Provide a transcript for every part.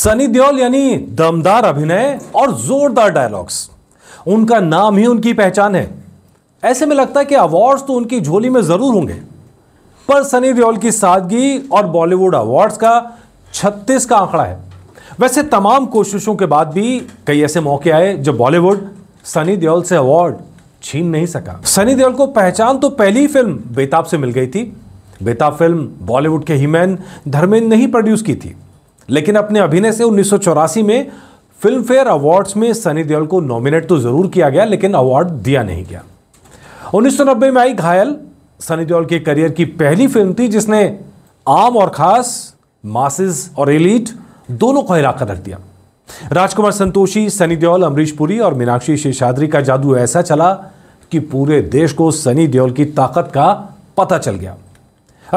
सनी देओल यानी दमदार अभिनय और जोरदार डायलॉग्स उनका नाम ही उनकी पहचान है ऐसे में लगता है कि अवार्ड्स तो उनकी झोली में ज़रूर होंगे पर सनी देओल की सादगी और बॉलीवुड अवार्ड्स का 36 का आंकड़ा है वैसे तमाम कोशिशों के बाद भी कई ऐसे मौके आए जब बॉलीवुड सनी देओल से अवार्ड छीन नहीं सका सनी देओल को पहचान तो पहली फिल्म बेताब से मिल गई थी बेताब फिल्म बॉलीवुड के हीमैन धर्मेंद्र ने ही प्रोड्यूस की थी लेकिन अपने अभिनय से उन्नीस में फिल्म फेयर अवार्ड्स में सनी देओल को नॉमिनेट तो ज़रूर किया गया लेकिन अवार्ड दिया नहीं गया 1990 में आई घायल सनी देओल के करियर की पहली फिल्म थी जिसने आम और खास मासिस और एलिट दोनों को हिलाकर रख दिया राजकुमार संतोषी सनी देओल अमरीश पुरी और मीनाक्षी शेषाद्री का जादू ऐसा चला कि पूरे देश को सनी देओल की ताकत का पता चल गया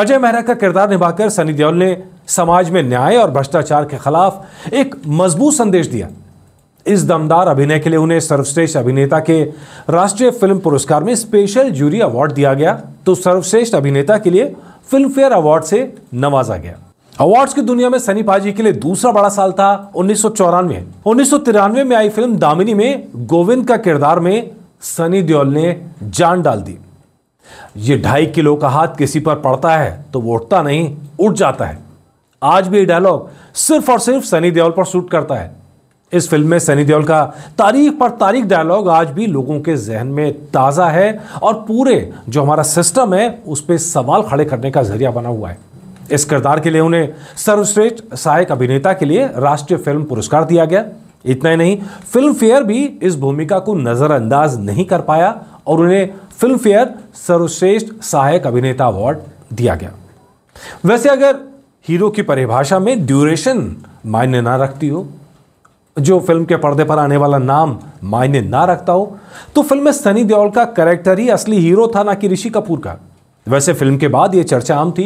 अजय मेहरा का किरदार निभाकर सनी देओल ने समाज में न्याय और भ्रष्टाचार के खिलाफ एक मजबूत संदेश दिया इस दमदार अभिनय के लिए उन्हें सर्वश्रेष्ठ अभिनेता के राष्ट्रीय फिल्म पुरस्कार में स्पेशल जूरी अवार्ड दिया गया तो सर्वश्रेष्ठ अभिनेता के लिए फिल्म फेयर अवार्ड से नवाजा गया अवार्ड्स की दुनिया में सनी पाजी के लिए दूसरा बड़ा साल था उन्नीस उन्नीस में आई फिल्म दामिनी में गोविंद का किरदार में सनी देओल ने जान डाल दी ये ढाई किलो का हाथ किसी पर पड़ता है तो वो उठता नहीं उठ जाता है आज भी डायलॉग सिर्फ और सिर्फ सनी देओल पर सूट करता है इस फिल्म में सनी देओल का तारीख पर तारीख डायलॉग आज भी लोगों के जहन में ताज़ा है और पूरे जो हमारा सिस्टम है उस पर सवाल खड़े करने का जरिया बना हुआ है इस किरदार के लिए उन्हें सर्वश्रेष्ठ सहायक अभिनेता के लिए राष्ट्रीय फिल्म पुरस्कार दिया गया इतना ही नहीं फिल्म फेयर भी इस भूमिका को नज़रअंदाज नहीं कर पाया और उन्हें फिल्म फेयर सर्वश्रेष्ठ सहायक अभिनेता अवार्ड दिया गया वैसे अगर हीरो की परिभाषा में ड्यूरेशन मायने ना रखती हो जो फिल्म के पर्दे पर आने वाला नाम मायने ना रखता हो तो फिल्म में सनी देओल का कैरेक्टर ही असली हीरो था ना कि ऋषि कपूर का वैसे फिल्म के बाद ये चर्चा आम थी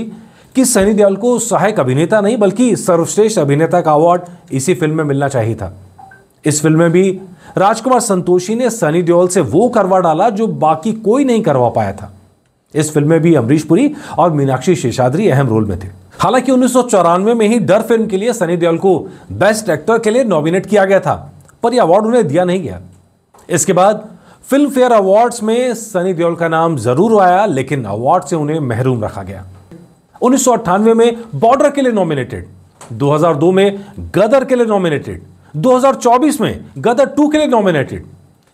कि सनी देओल को सहायक अभिनेता नहीं बल्कि सर्वश्रेष्ठ अभिनेता का अवार्ड इसी फिल्म में मिलना चाहिए था इस फिल्म में भी राजकुमार संतोषी ने सनी देओल से वो करवा डाला जो बाकी कोई नहीं करवा पाया था इस फिल्म में भी अमरीश पुरी और मीनाक्षी शेषाद्री अहम रोल में थे हालांकि उन्नीस में ही डर फिल्म के लिए सनी देओल को बेस्ट एक्टर के लिए नॉमिनेट किया गया था पर यह अवार्ड उन्हें दिया नहीं गया इसके बाद फिल्म फेयर अवार्ड्स में सनी देओल का नाम जरूर आया लेकिन अवार्ड से उन्हें महरूम रखा गया उन्नीस में बॉर्डर के लिए नॉमिनेटेड 2002 में गदर के लिए नॉमिनेटेड 2024 में गदर 2 के लिए नॉमिनेटेड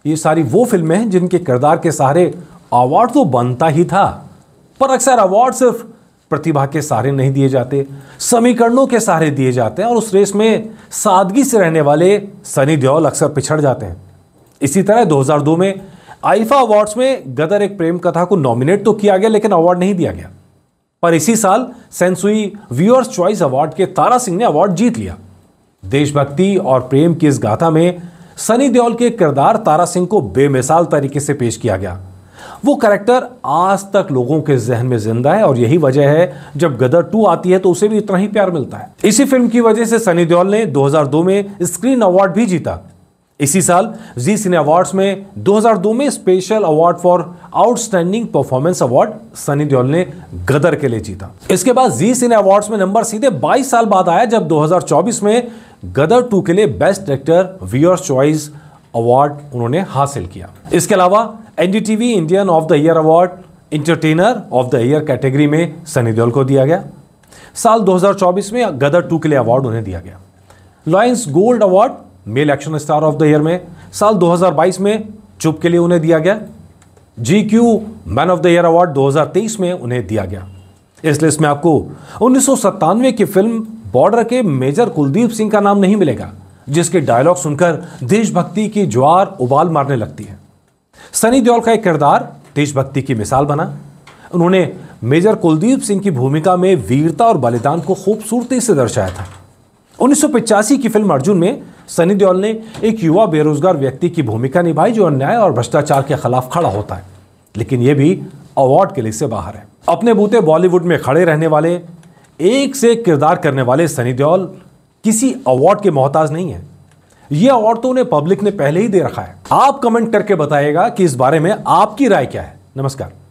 ये सारी वो फिल्में हैं जिनके किरदार के सहारे अवार्ड तो बनता ही था पर अक्सर अवार्ड सिर्फ प्रतिभा के सहारे नहीं दिए जाते समीकरणों के सहारे दिए जाते हैं और उस रेस में सादगी से रहने वाले सनी देओल अक्सर पिछड़ जाते हैं इसी तरह 2002 में आईफा अवार्ड्स में गदर एक प्रेम कथा को नॉमिनेट तो किया गया लेकिन अवार्ड नहीं दिया गया पर इसी साल सेंसुई व्यूअर्स चॉइस अवार्ड के तारा सिंह ने अवार्ड जीत लिया देशभक्ति और प्रेम की इस गाथा में सनी देओल के किरदार तारा सिंह को बेमिसाल तरीके से पेश किया गया वो करैक्टर आज तक लोगों के जहन में जिंदा है और यही वजह है जब गदर टू आती है तो उसे भी इतना ही प्यार मिलता है इसी फिल्म की वजह से सनी देओल ने 2002 में स्क्रीन अवार्ड भी जीता इसी साल जी सिने अवार्ड में 2002 में special award for outstanding performance award Sunny Deol ने गदर के लिए जीता इसके बाद जी सिने अवार्ड में नंबर सीधे 22 साल बाद आया जब 2024 में गदर 2 के लिए best actor viewers choice award उन्होंने हासिल किया इसके अलावा NDTV Indian of the year award entertainer of the year category में सनी देओल को दिया गया साल 2024 में गदर टू के लिए अवार्ड उन्हें दिया गया lions gold award male action star of the year में साल 2022 में चुप के लिए उन्हें दिया गया G Q man of the year award 2023 में उन्हें दिया गया इस लिस्ट में आपको उन्नीस की फिल्म बॉर्डर के मेजर कुलदीप सिंह का नाम नहीं मिलेगा जिसके डायलॉग सुनकर देशभक्ति की ज्वार उबाल मारने लगती है सनी देओल का एक किरदार देशभक्ति की मिसाल बना उन्होंने मेजर कुलदीप सिंह की भूमिका में वीरता और बलिदान को खूबसूरती से दर्शाया था उन्नीस की फिल्म अर्जुन में सनी देओल ने एक युवा बेरोजगार व्यक्ति की भूमिका निभाई जो अन्याय और भ्रष्टाचार के खिलाफ खड़ा होता है लेकिन यह भी अवार्ड के लिए से बाहर है अपने बूते बॉलीवुड में खड़े रहने वाले एक से एक किरदार करने वाले सनी देओल किसी अवार्ड के मोहताज नहीं है यह अवार्ड तो उन्हें पब्लिक ने पहले ही दे रखा है आप कमेंट करके बताएगा कि इस बारे में आपकी राय क्या है नमस्कार